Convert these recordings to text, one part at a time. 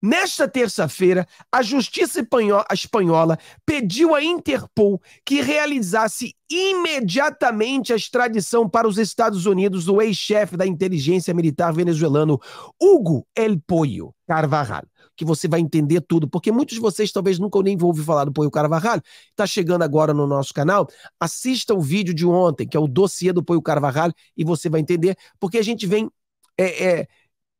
Nesta terça-feira, a Justiça Espanhola pediu à Interpol que realizasse imediatamente a extradição para os Estados Unidos do ex-chefe da inteligência militar venezuelano, Hugo El Pollo Carvajal. Que você vai entender tudo, porque muitos de vocês talvez nunca nem falar do Pollo Carvajal. Está chegando agora no nosso canal. Assista o vídeo de ontem, que é o dossiê do Pollo Carvajal, e você vai entender, porque a gente vem. É, é,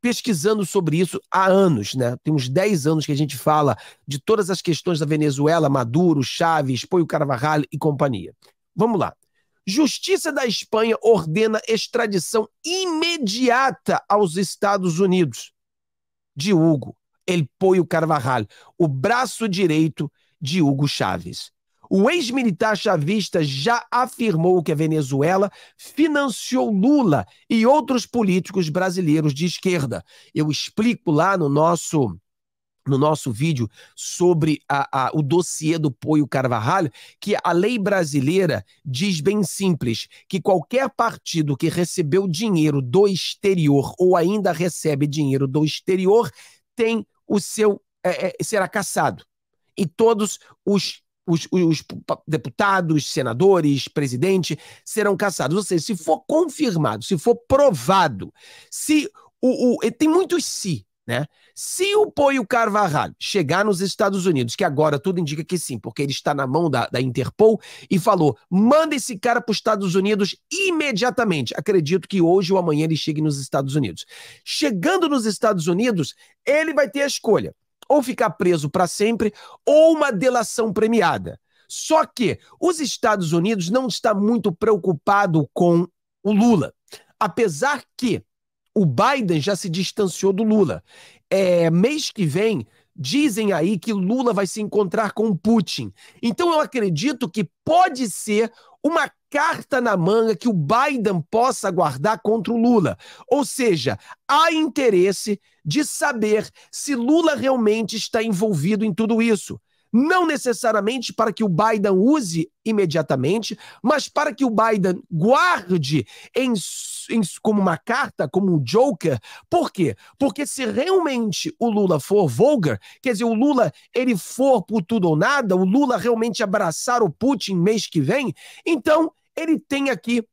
pesquisando sobre isso há anos, né? Tem uns 10 anos que a gente fala de todas as questões da Venezuela, Maduro, Chaves, Poio Carvajal e companhia. Vamos lá. Justiça da Espanha ordena extradição imediata aos Estados Unidos de Hugo El Poio Carvajal, o braço direito de Hugo Chaves. O ex-militar chavista já afirmou que a Venezuela financiou Lula e outros políticos brasileiros de esquerda. Eu explico lá no nosso no nosso vídeo sobre a, a, o dossiê do Poio Carvalho, que a lei brasileira diz bem simples que qualquer partido que recebeu dinheiro do exterior ou ainda recebe dinheiro do exterior tem o seu é, é, será cassado. E todos os os, os, deputados, senadores, presidente serão caçados. Ou seja, se for confirmado, se for provado, se o, o tem muitos se, né? Se o Poio Carvajal chegar nos Estados Unidos, que agora tudo indica que sim, porque ele está na mão da, da Interpol e falou: manda esse cara para os Estados Unidos imediatamente. Acredito que hoje ou amanhã ele chegue nos Estados Unidos. Chegando nos Estados Unidos, ele vai ter a escolha ou ficar preso para sempre, ou uma delação premiada. Só que os Estados Unidos não está muito preocupado com o Lula, apesar que o Biden já se distanciou do Lula. É, mês que vem Dizem aí que Lula vai se encontrar com Putin. Então eu acredito que pode ser uma carta na manga que o Biden possa guardar contra o Lula. Ou seja, há interesse de saber se Lula realmente está envolvido em tudo isso não necessariamente para que o Biden use imediatamente, mas para que o Biden guarde em, em, como uma carta, como um joker. Por quê? Porque se realmente o Lula for vulgar, quer dizer, o Lula ele for por tudo ou nada, o Lula realmente abraçar o Putin mês que vem, então ele tem aqui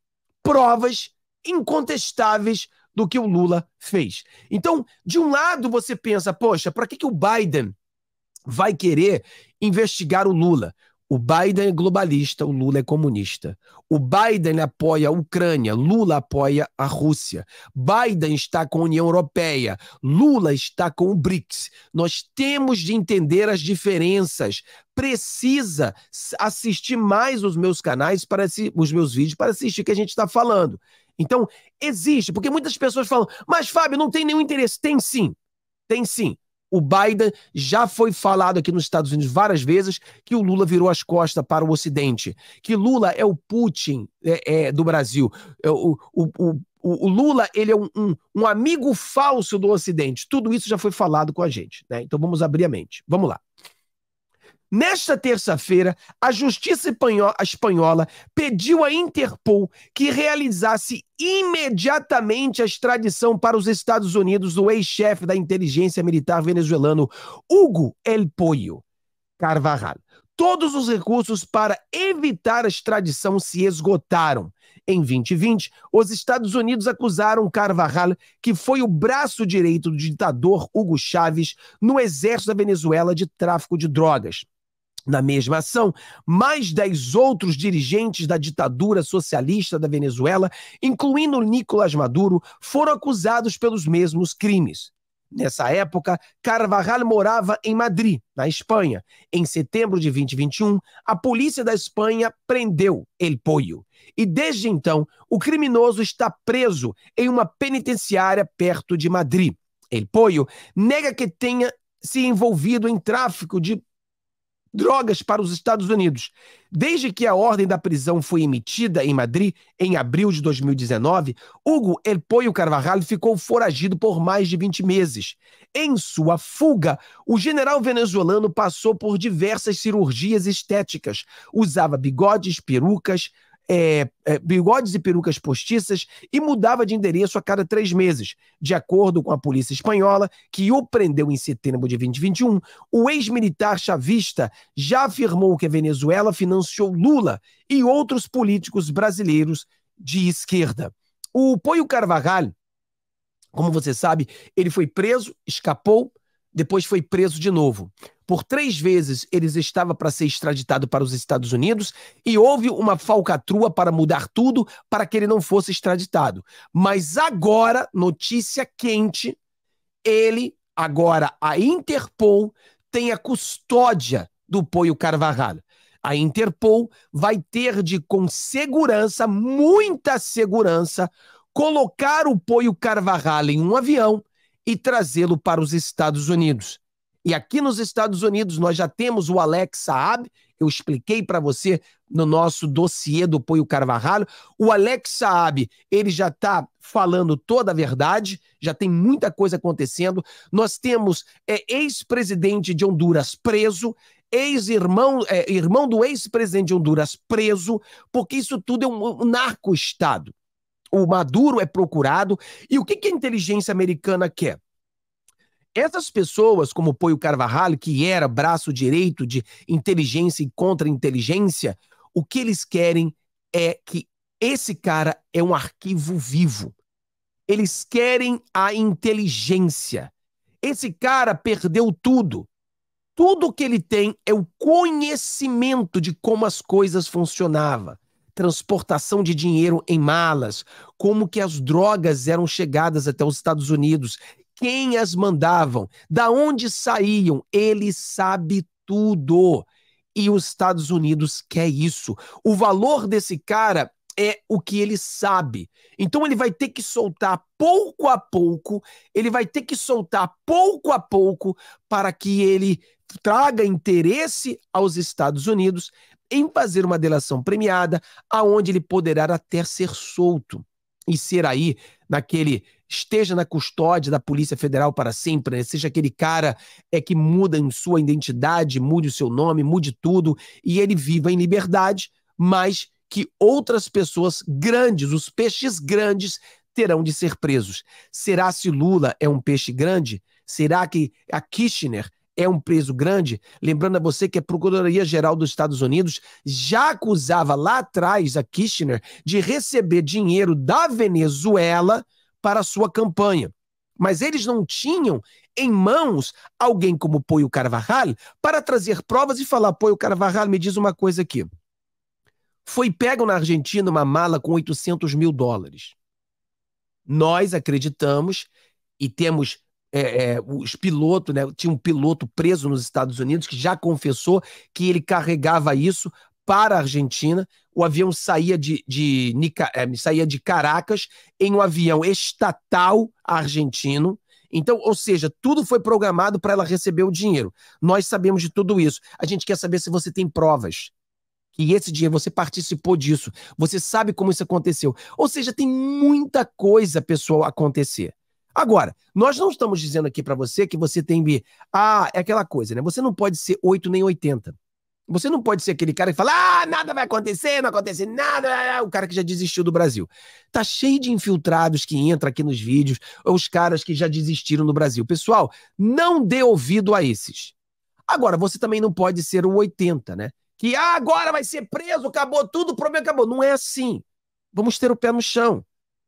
provas incontestáveis do que o Lula fez. Então, de um lado você pensa, poxa, para que, que o Biden vai querer investigar o Lula. O Biden é globalista, o Lula é comunista. O Biden apoia a Ucrânia, Lula apoia a Rússia. Biden está com a União Europeia, Lula está com o BRICS. Nós temos de entender as diferenças. Precisa assistir mais os meus canais, para os meus vídeos, para assistir o que a gente está falando. Então, existe, porque muitas pessoas falam, mas Fábio, não tem nenhum interesse. Tem sim, tem sim. O Biden já foi falado aqui nos Estados Unidos várias vezes que o Lula virou as costas para o Ocidente, que Lula é o Putin é, é, do Brasil. É, o, o, o, o, Lula ele é um, um, um, amigo falso do Ocidente. Tudo isso já foi falado com a gente. Né? Então vamos abrir a mente. Vamos lá. Nesta terça-feira, a Justiça Espanhola pediu à Interpol que realizasse imediatamente a extradição para os Estados Unidos do ex-chefe da inteligência militar venezuelano, Hugo El Pollo Carvajal. Todos os recursos para evitar a extradição se esgotaram. Em 2020, os Estados Unidos acusaram Carvajal, que foi o braço direito do ditador Hugo Chávez no exército da Venezuela de tráfico de drogas. Na mesma ação, mais dez outros dirigentes da ditadura socialista da Venezuela, incluindo Nicolás Maduro, foram acusados pelos mesmos crimes. Nessa época, Carvajal morava em Madrid, na Espanha. Em setembro de 2021, a polícia da Espanha prendeu El Pollo. E desde então, o criminoso está preso em uma penitenciária perto de Madrid. El Pollo nega que tenha se envolvido em tráfico de drogas para os Estados Unidos. Desde que a ordem da prisão foi emitida em Madrid, em abril de 2019, Hugo Poio Carvajal ficou foragido por mais de 20 meses. Em sua fuga, o general venezuelano passou por diversas cirurgias estéticas, usava bigodes, perucas, é, é, bigodes e perucas postiças e mudava de endereço a cada três meses. De acordo com a polícia espanhola, que o prendeu em setembro de 2021, o ex-militar chavista já afirmou que a Venezuela financiou Lula e outros políticos brasileiros de esquerda. O Poio Carvajal, como você sabe, ele foi preso, escapou, depois foi preso de novo. Por três vezes ele estava para ser extraditado para os Estados Unidos e houve uma falcatrua para mudar tudo para que ele não fosse extraditado. Mas agora, notícia quente, ele, agora a Interpol, tem a custódia do Poio Carvajal. A Interpol vai ter de, com segurança, muita segurança, colocar o Poio Carvajal em um avião e trazê-lo para os Estados Unidos. E aqui nos Estados Unidos nós já temos o Alex Saab, eu expliquei para você no nosso dossiê do Poio Carvajal. O Alex Saab, ele já está falando toda a verdade, já tem muita coisa acontecendo. Nós temos é, ex-presidente de Honduras preso, ex-irmão é, irmão do ex-presidente de Honduras preso, porque isso tudo é um, um narco-estado o Maduro é procurado. E o que, que a inteligência americana quer? Essas pessoas, como Poio Carvajal, que era braço direito de inteligência e contra-inteligência, o que eles querem é que esse cara é um arquivo vivo. Eles querem a inteligência. Esse cara perdeu tudo. Tudo que ele tem é o conhecimento de como as coisas funcionavam transportação de dinheiro em malas, como que as drogas eram chegadas até os Estados Unidos, quem as mandavam, da onde saíam, ele sabe tudo. E os Estados Unidos quer isso. O valor desse cara é o que ele sabe. Então ele vai ter que soltar pouco a pouco, ele vai ter que soltar pouco a pouco para que ele traga interesse aos Estados Unidos, em fazer uma delação premiada, aonde ele poderá até ser solto e ser aí naquele esteja na custódia da Polícia Federal para sempre, né? seja aquele cara é que muda em sua identidade, mude o seu nome, mude tudo e ele viva em liberdade, mas que outras pessoas grandes, os peixes grandes, terão de ser presos. Será se Lula é um peixe grande? Será que a Kirchner é um preso grande, lembrando a você que a Procuradoria-Geral dos Estados Unidos já acusava lá atrás a Kirchner de receber dinheiro da Venezuela para sua campanha. Mas eles não tinham em mãos alguém como Poio Carvajal para trazer provas e falar: Poio Carvajal, me diz uma coisa aqui. Foi pego na Argentina uma mala com 800 mil dólares. Nós acreditamos e temos é, é, os pilotos, né? Tinha um piloto preso nos Estados Unidos que já confessou que ele carregava isso para a Argentina. O avião saía de, de, é, saía de Caracas em um avião estatal argentino. Então, ou seja, tudo foi programado para ela receber o dinheiro. Nós sabemos de tudo isso. A gente quer saber se você tem provas que esse dinheiro você participou disso. Você sabe como isso aconteceu. Ou seja, tem muita coisa, pessoal, acontecer. Agora, nós não estamos dizendo aqui para você que você tem que. Ah, é aquela coisa, né? Você não pode ser 8 nem 80. Você não pode ser aquele cara que fala, ah, nada vai acontecer, não acontece nada, o cara que já desistiu do Brasil. Tá cheio de infiltrados que entra aqui nos vídeos, os caras que já desistiram do Brasil. Pessoal, não dê ouvido a esses. Agora, você também não pode ser o 80, né? Que ah, agora vai ser preso, acabou tudo, o problema acabou. Não é assim. Vamos ter o pé no chão.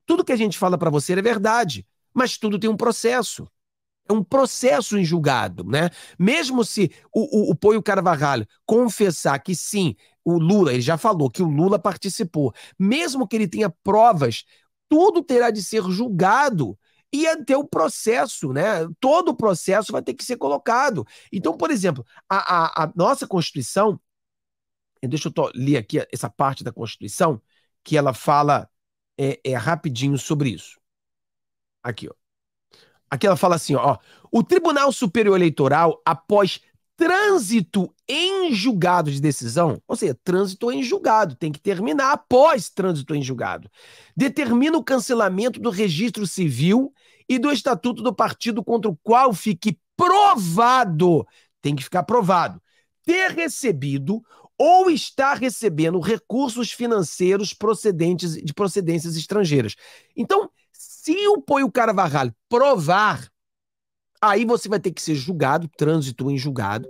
Tudo que a gente fala para você é verdade. Mas tudo tem um processo. É um processo julgado, né? Mesmo se o, o, o Poio Carvalho confessar que sim, o Lula, ele já falou que o Lula participou, mesmo que ele tenha provas, tudo terá de ser julgado e até o processo, né? Todo o processo vai ter que ser colocado. Então, por exemplo, a, a, a nossa Constituição, deixa eu ler aqui essa parte da Constituição, que ela fala é, é rapidinho sobre isso. Aqui, ó. Aqui ela fala assim, ó. O Tribunal Superior Eleitoral, após trânsito em julgado de decisão, ou seja, trânsito em julgado, tem que terminar após trânsito em julgado, determina o cancelamento do registro civil e do estatuto do partido contra o qual fique provado, tem que ficar provado, ter recebido ou estar recebendo recursos financeiros procedentes de procedências estrangeiras. Então, se o Poio Carvajal provar, aí você vai ter que ser julgado, trânsito em julgado.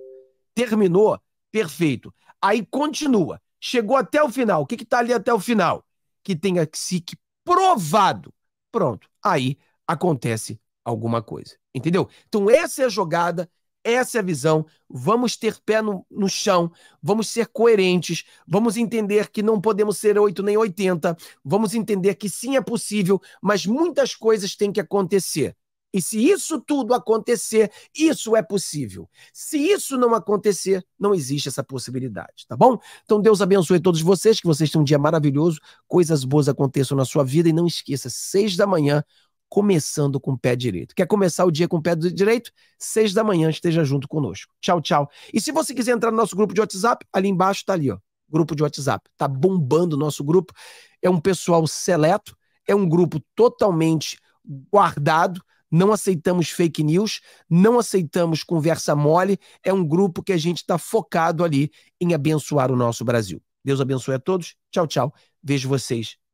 Terminou? Perfeito. Aí continua. Chegou até o final. O que está ali até o final? Que tenha que ser provado. Pronto. Aí acontece alguma coisa. Entendeu? Então, essa é a jogada essa é a visão. Vamos ter pé no, no, chão, vamos ser coerentes, vamos entender que não podemos ser 8 nem 80, vamos entender que sim é possível, mas muitas coisas têm que acontecer. E se isso tudo acontecer, isso é possível. Se isso não acontecer, não existe essa possibilidade, tá bom? Então Deus abençoe todos vocês, que vocês tenham um dia maravilhoso, coisas boas aconteçam na sua vida e não esqueça, seis da manhã, começando com o pé direito. Quer começar o dia com o pé direito? Seis da manhã esteja junto conosco. Tchau, tchau. E se você quiser entrar no nosso grupo de WhatsApp, ali embaixo tá ali, ó. Grupo de WhatsApp. Tá bombando o nosso grupo. É um pessoal seleto, é um grupo totalmente guardado. Não aceitamos fake news, não aceitamos conversa mole. É um grupo que a gente está focado ali em abençoar o nosso Brasil. Deus abençoe a todos. Tchau, tchau. Vejo vocês